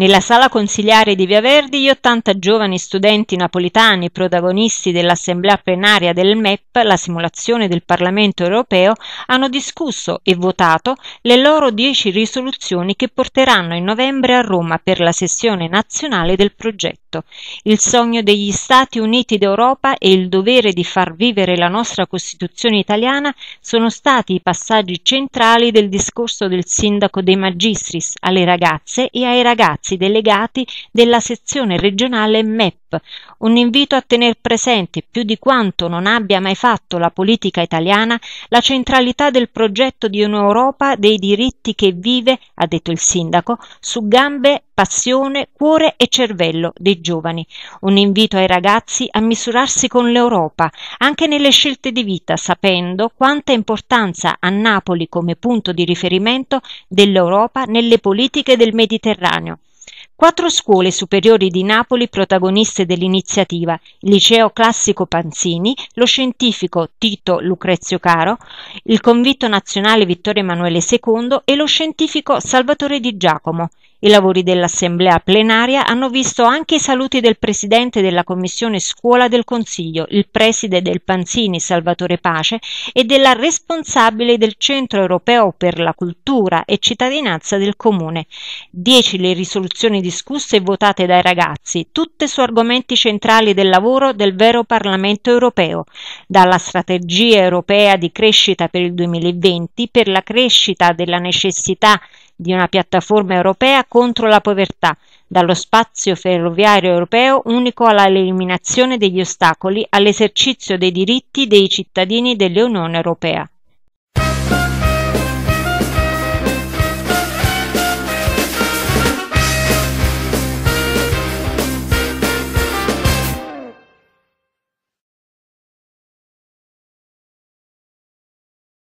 Nella sala consiliare di Via Verdi gli 80 giovani studenti napoletani protagonisti dell'assemblea plenaria del MEP, la simulazione del Parlamento europeo, hanno discusso e votato le loro 10 risoluzioni che porteranno in novembre a Roma per la sessione nazionale del progetto fatto. Il sogno degli Stati Uniti d'Europa e il dovere di far vivere la nostra Costituzione italiana sono stati i passaggi centrali del discorso del sindaco De Magistris alle ragazze e ai ragazzi delegati della sezione regionale MEP, un invito a tenere presente più di quanto non abbia mai fatto la politica italiana la centralità del progetto di un'Europa dei diritti che vive ha detto il sindaco, su gambe, passione, cuore e cervello dei giovani. Un invito ai ragazzi a misurarsi con l'Europa, anche nelle scelte di vita, sapendo quanta importanza ha Napoli come punto di riferimento dell'Europa nelle politiche del Mediterraneo. Quattro scuole superiori di Napoli protagoniste dell'iniziativa, il liceo classico Panzini, lo scientifico Tito Lucrezio Caro, il convitto nazionale Vittorio Emanuele II e lo scientifico Salvatore Di Giacomo, i lavori dell'Assemblea plenaria hanno visto anche i saluti del Presidente della Commissione Scuola del Consiglio, il Preside del Panzini Salvatore Pace e della responsabile del Centro Europeo per la Cultura e Cittadinanza del Comune. Dieci le risoluzioni discusse e votate dai ragazzi, tutte su argomenti centrali del lavoro del vero Parlamento europeo, dalla strategia europea di crescita per il 2020, per la crescita della necessità di una piattaforma europea contro la povertà, dallo spazio ferroviario europeo unico all'eliminazione degli ostacoli all'esercizio dei diritti dei cittadini dell'Unione europea.